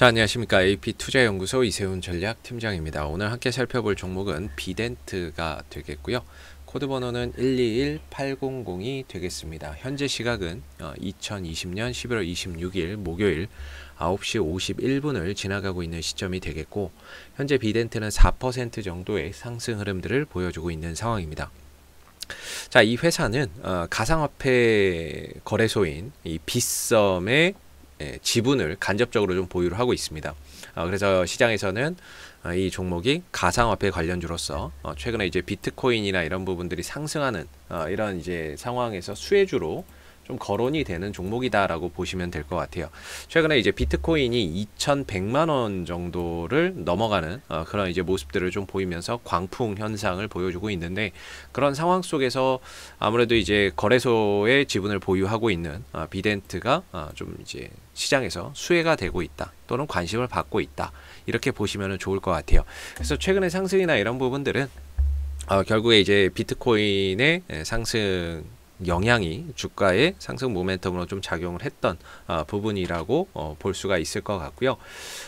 자, 안녕하십니까. AP투자연구소 이세훈 전략팀장입니다. 오늘 함께 살펴볼 종목은 비덴트가 되겠고요. 코드 번호는 121800이 되겠습니다. 현재 시각은 2020년 11월 26일 목요일 9시 51분을 지나가고 있는 시점이 되겠고 현재 비덴트는 4% 정도의 상승 흐름들을 보여주고 있는 상황입니다. 자, 이 회사는 어, 가상화폐 거래소인 이 비썸의 예, 지분을 간접적으로 좀 보유를 하고 있습니다. 어, 그래서 시장에서는 어, 이 종목이 가상화폐 관련주로서 어, 최근에 이제 비트코인이나 이런 부분들이 상승하는 어, 이런 이제 상황에서 수혜주로 좀 거론이 되는 종목이다라고 보시면 될 것 같아요. 최근에 이제 비트코인이 2,100만 원 정도를 넘어가는 어, 그런 이제 모습들을 좀 보이면서 광풍 현상을 보여주고 있는데 그런 상황 속에서 아무래도 이제 거래소의 지분을 보유하고 있는 어, 비덴트가 어, 좀 이제 시장에서 수혜가 되고 있다 또는 관심을 받고 있다 이렇게 보시면 좋을 것 같아요. 그래서 최근의 상승이나 이런 부분들은 어, 결국에 이제 비트코인의 상승 영향이 주가의 상승 모멘텀으로 좀 작용을 했던 어, 부분이라고 어, 볼 수가 있을 것 같고요.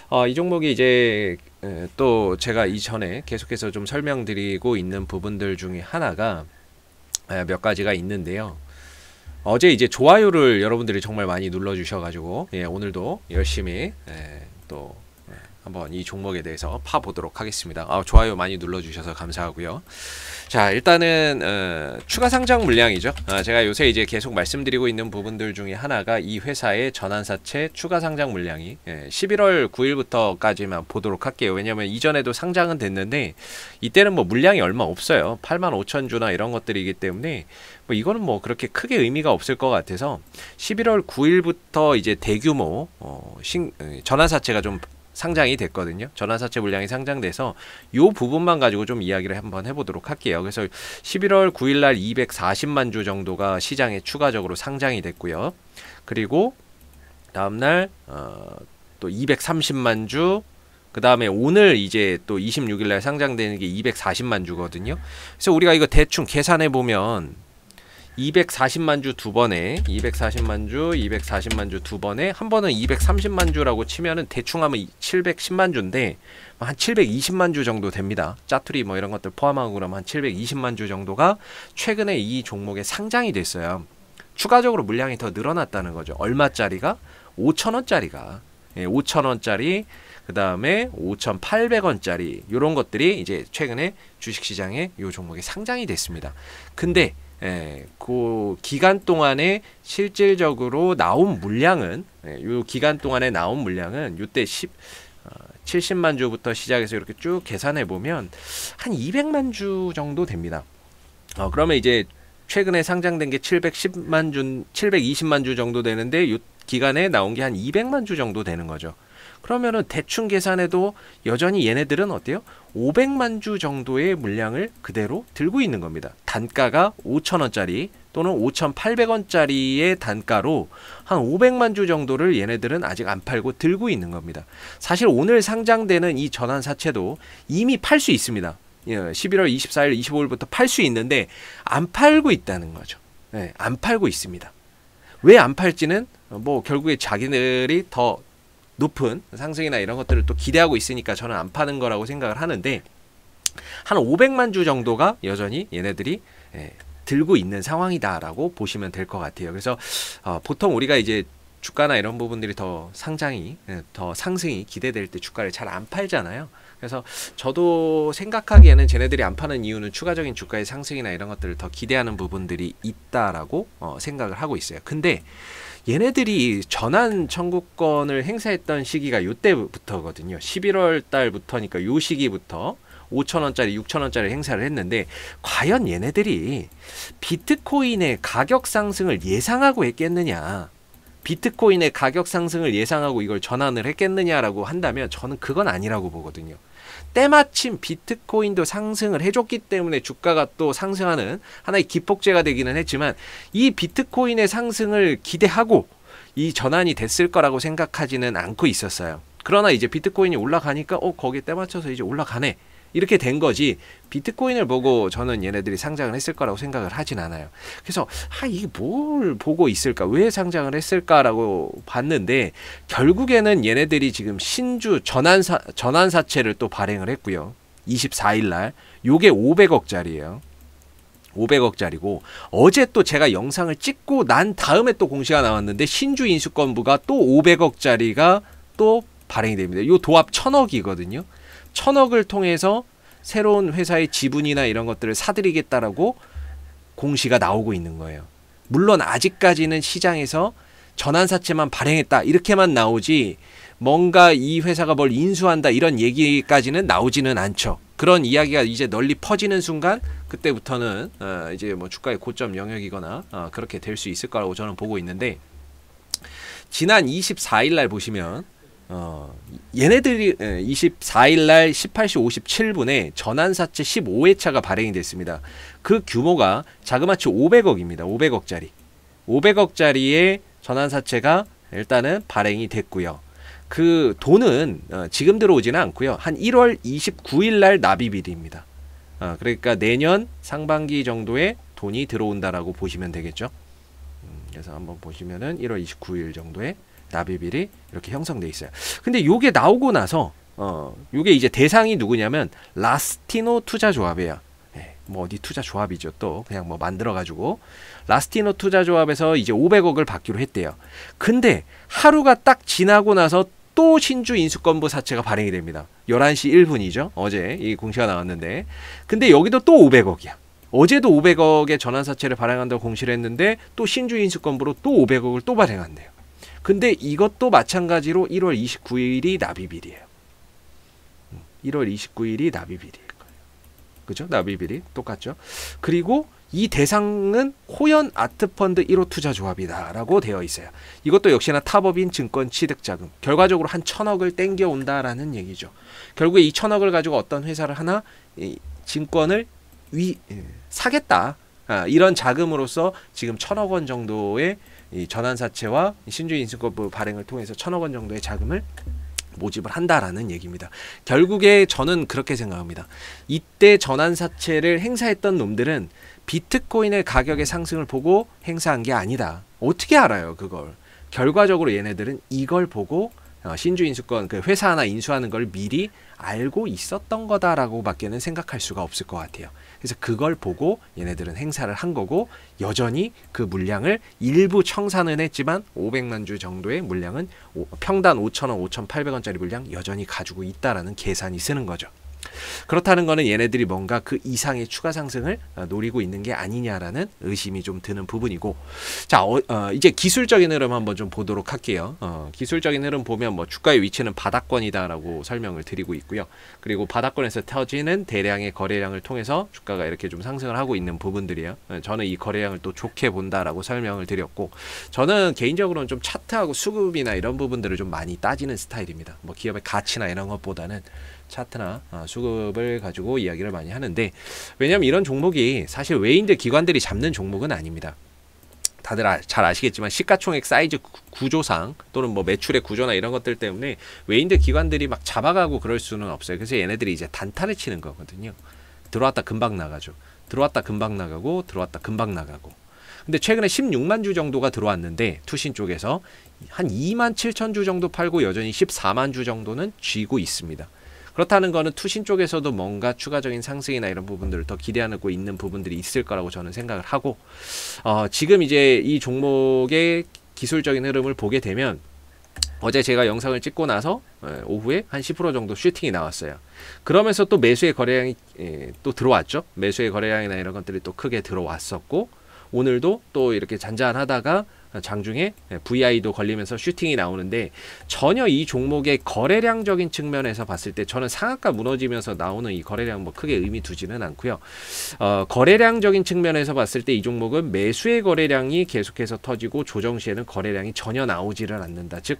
어, 이 종목이 이제 에, 또 제가 이전에 계속해서 좀 설명드리고 있는 부분들 중에 하나가 에, 몇 가지가 있는데요. 어제 이제 좋아요를 여러분들이 정말 많이 눌러주셔가지고 예, 오늘도 열심히 예, 또 한번 이 종목에 대해서 파보도록 하겠습니다. 아, 좋아요 많이 눌러주셔서 감사하고요. 자 일단은 어, 추가 상장 물량이죠 어, 제가 요새 이제 계속 말씀드리고 있는 부분들 중에 하나가 이 회사의 전환사채 추가 상장 물량이 예, 11월 9일부터까지만 보도록 할게요 왜냐면 이전에도 상장은 됐는데 이때는 뭐 물량이 얼마 없어요 8만 5천 주나 이런 것들이기 때문에 뭐 이거는 뭐 그렇게 크게 의미가 없을 것 같아서 11월 9일부터 이제 대규모 어, 신, 어, 전환사채가 좀 상장이 됐거든요. 전환사채 물량이 상장돼서 요 부분만 가지고 좀 이야기를 한번 해보도록 할게요. 그래서 11월 9일 날 240만 주 정도가 시장에 추가적으로 상장이 됐고요. 그리고 다음날 어, 또 230만 주, 그 다음에 오늘 이제 또 26일 날 상장되는 게 240만 주거든요. 그래서 우리가 이거 대충 계산해 보면 240만 주 두 번에 240만 주, 240만 주 두 번에 한 번은 230만 주라고 치면은 대충 하면 710만 주인데 뭐 한 720만 주 정도 됩니다. 짜투리 뭐 이런 것들 포함하고 그러면 한 720만 주 정도가 최근에 이 종목에 상장이 됐어요. 추가적으로 물량이 더 늘어났다는 거죠. 얼마짜리가? 5천원짜리가 예, 5천원짜리 그 다음에 5,800원짜리 이런 것들이 이제 최근에 주식시장에 이 종목이 상장이 됐습니다. 근데 예, 그 기간 동안에 실질적으로 나온 물량은 예, 요 기간 동안에 나온 물량은 요때 10 어, 70만 주부터 시작해서 이렇게 쭉 계산해 보면 한 200만 주 정도 됩니다. 어, 그러면 이제 최근에 상장된 게 710만 주, 720만 주 정도 되는데 요 기간에 나온 게 한 200만 주 정도 되는 거죠. 그러면은 대충 계산해도 여전히 얘네들은 어때요? 500만 주 정도의 물량을 그대로 들고 있는 겁니다. 단가가 5천원짜리 또는 5,800원짜리의 단가로 한 500만 주 정도를 얘네들은 아직 안 팔고 들고 있는 겁니다. 사실 오늘 상장되는 이 전환 사채도 이미 팔 수 있습니다. 11월 예, 24일, 25일부터 팔 수 있는데 안 팔고 있다는 거죠. 예, 안 팔고 있습니다. 왜 안 팔지는 뭐 결국에 자기들이 더 높은 상승이나 이런 것들을 또 기대하고 있으니까 저는 안 파는 거라고 생각을 하는데 한 500만 주 정도가 여전히 얘네들이 예, 들고 있는 상황이다라고 보시면 될 것 같아요. 그래서 어, 보통 우리가 이제 주가나 이런 부분들이 더 상장이 예, 더 상승이 기대될 때 주가를 잘 안 팔잖아요. 그래서 저도 생각하기에는 쟤네들이 안 파는 이유는 추가적인 주가의 상승이나 이런 것들을 더 기대하는 부분들이 있다라고 어, 생각을 하고 있어요. 근데 얘네들이 전환 청구권을 행사했던 시기가 요때부터거든요 11월 달부터니까 요 시기부터 5천원짜리 6천원짜리 행사를 했는데 과연 얘네들이 비트코인의 가격 상승을 예상하고 했겠느냐 비트코인의 가격 상승을 예상하고 이걸 전환을 했겠느냐라고 한다면 저는 그건 아니라고 보거든요. 때마침 비트코인도 상승을 해줬기 때문에 주가가 또 상승하는 하나의 기폭제가 되기는 했지만 이 비트코인의 상승을 기대하고 이 전환이 됐을 거라고 생각하지는 않고 있었어요. 그러나 이제 비트코인이 올라가니까 어 거기에 때맞춰서 이제 올라가네 이렇게 된 거지 비트코인을 보고 저는 얘네들이 상장을 했을 거라고 생각을 하진 않아요. 그래서 아 이게 뭘 보고 있을까? 왜 상장을 했을까라고 봤는데 결국에는 얘네들이 지금 신주 전환사 전환사채를 또 발행을 했고요. 24일 날 요게 500억짜리예요. 500억짜리고 어제 또 제가 영상을 찍고 난 다음에 또 공시가 나왔는데 신주 인수권부가 또 500억짜리가 또 발행이 됩니다. 요 도합 1000억이거든요. 천억을 통해서 새로운 회사의 지분이나 이런 것들을 사들이겠다라고 공시가 나오고 있는 거예요. 물론 아직까지는 시장에서 전환사채만 발행했다 이렇게만 나오지 뭔가 이 회사가 뭘 인수한다 이런 얘기까지는 나오지는 않죠. 그런 이야기가 이제 널리 퍼지는 순간 그때부터는 어 이제 뭐 주가의 고점 영역이거나 어 그렇게 될 수 있을 거라고 저는 보고 있는데 지난 24일 날 보시면 어 얘네들이 24일 예, 날 18시 57분에 전환사채 15회차가 발행이 됐습니다. 그 규모가 자그마치 500억입니다. 500억짜리. 500억짜리의 전환사채가 일단은 발행이 됐고요. 그 돈은 어, 지금 들어오지는 않고요. 한 1월 29일 날 납입일입니다. 어, 그러니까 내년 상반기 정도에 돈이 들어온다라고 보시면 되겠죠. 음, 그래서 한번 보시면은 1월 29일 정도에 나비빌이 이렇게 형성돼 있어요. 근데 요게 나오고 나서 어 요게 이제 대상이 누구냐면 라스티노 투자 조합이에요. 예, 뭐 어디 투자 조합이죠 또 그냥 뭐 만들어 가지고 라스티노 투자 조합에서 이제 500억을 받기로 했대요. 근데 하루가 딱 지나고 나서 또 신주 인수권부 사채가 발행이 됩니다. 11시 1분이죠. 어제 이 공시가 나왔는데. 근데 여기도 또 500억이야. 어제도 500억의 전환사채를 발행한다고 공시를 했는데 또 신주 인수권부로 또 500억을 또 발행한대요. 근데 이것도 마찬가지로 1월 29일이 나비일이에요 1월 29일이 납입일일 거예요. 그죠? 납입일이 똑같죠? 그리고 이 대상은 호연 아트펀드 1호 투자 조합이다라고 되어 있어요. 이것도 역시나 타법인 증권 취득 자금. 결과적으로 한 천억을 땡겨 온다라는 얘기죠. 결국에 이 천억을 가지고 어떤 회사를 하나 증권을 위 예, 사겠다. 아, 이런 자금으로서 지금 천억 원 정도의 이 전환사채와 신주 인수급 발행을 통해서 천억 원 정도의 자금을 모집을 한다라는 얘기입니다. 결국에 저는 그렇게 생각합니다. 이때 전환사채를 행사했던 놈들은 비트코인의 가격의 상승을 보고 행사한 게 아니다. 어떻게 알아요, 그걸? 결과적으로 얘네들은 이걸 보고 어, 신주 인수권 그 회사 하나 인수하는 걸 미리 알고 있었던 거다라고밖에는 생각할 수가 없을 것 같아요. 그래서 그걸 보고 얘네들은 행사를 한 거고 여전히 그 물량을 일부 청산은 했지만 500만 주 정도의 물량은 평단 5천원 5,800원짜리 물량 여전히 가지고 있다라는 계산이 쓰는 거죠. 그렇다는 거는 얘네들이 뭔가 그 이상의 추가 상승을 어, 노리고 있는 게 아니냐라는 의심이 좀 드는 부분이고 자 어, 어, 이제 기술적인 흐름 한번 좀 보도록 할게요. 어, 기술적인 흐름 보면 뭐 주가의 위치는 바닥권이다라고 설명을 드리고 있고요. 그리고 바닥권에서 터지는 대량의 거래량을 통해서 주가가 이렇게 좀 상승을 하고 있는 부분들이에요. 어, 저는 이 거래량을 또 좋게 본다라고 설명을 드렸고 저는 개인적으로는 좀 차트하고 수급이나 이런 부분들을 좀 많이 따지는 스타일입니다. 뭐 기업의 가치나 이런 것보다는 차트나 어, 수급 수급을 가지고 이야기를 많이 하는데 왜냐면 이런 종목이 사실 외인들 기관들이 잡는 종목은 아닙니다. 다들 아, 잘 아시겠지만 시가총액 사이즈 구조상 또는 뭐 매출의 구조나 이런 것들 때문에 외인들 기관들이 막 잡아가고 그럴 수는 없어요. 그래서 얘네들이 이제 단타를 치는 거거든요. 들어왔다 금방 나가죠. 들어왔다 금방 나가고 들어왔다 금방 나가고. 근데 최근에 16만 주 정도가 들어왔는데 투신 쪽에서 한 2만 7천 주 정도 팔고 여전히 14만 주 정도는 쥐고 있습니다. 그렇다는 거는 투신 쪽에서도 뭔가 추가적인 상승이나 이런 부분들을 더 기대하고 있는 부분들이 있을 거라고 저는 생각을 하고 어, 지금 이제 이 종목의 기술적인 흐름을 보게 되면 어제 제가 영상을 찍고 나서 어, 오후에 한 10% 정도 슈팅이 나왔어요. 그러면서 또 매수의 거래량이 예, 또 들어왔죠. 매수의 거래량이나 이런 것들이 또 크게 들어왔었고 오늘도 또 이렇게 잔잔하다가 장중에 예, VI도 걸리면서 슈팅이 나오는데 전혀 이 종목의 거래량적인 측면에서 봤을 때 저는 상한가 무너지면서 나오는 이 거래량 뭐 크게 의미 두지는 않고요. 어, 거래량적인 측면에서 봤을 때 이 종목은 매수의 거래량이 계속해서 터지고 조정 시에는 거래량이 전혀 나오지를 않는다. 즉,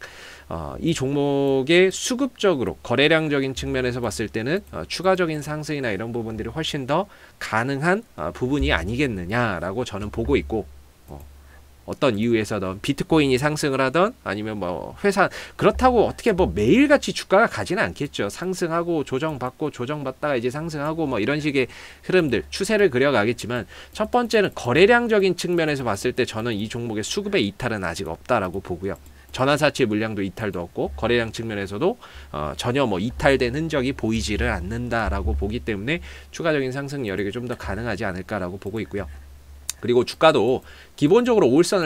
어, 이 종목의 수급적으로 거래량적인 측면에서 봤을 때는 어, 추가적인 상승이나 이런 부분들이 훨씬 더 가능한 어, 부분이 아니겠느냐라고 저는 보고 있고 어떤 이유에서든 비트코인이 상승을 하든 아니면 뭐 회사 그렇다고 어떻게 뭐 매일같이 주가가 가지는 않겠죠. 상승하고 조정받고 조정받다가 이제 상승하고 뭐 이런 식의 흐름들 추세를 그려가겠지만 첫 번째는 거래량적인 측면에서 봤을 때 저는 이 종목의 수급의 이탈은 아직 없다라고 보고요. 전환사채 물량도 이탈도 없고 거래량 측면에서도 어, 전혀 뭐 이탈된 흔적이 보이지를 않는다라고 보기 때문에 추가적인 상승 여력이 좀 더 가능하지 않을까라고 보고 있고요. 그리고 주가도 기본적으로 오일선을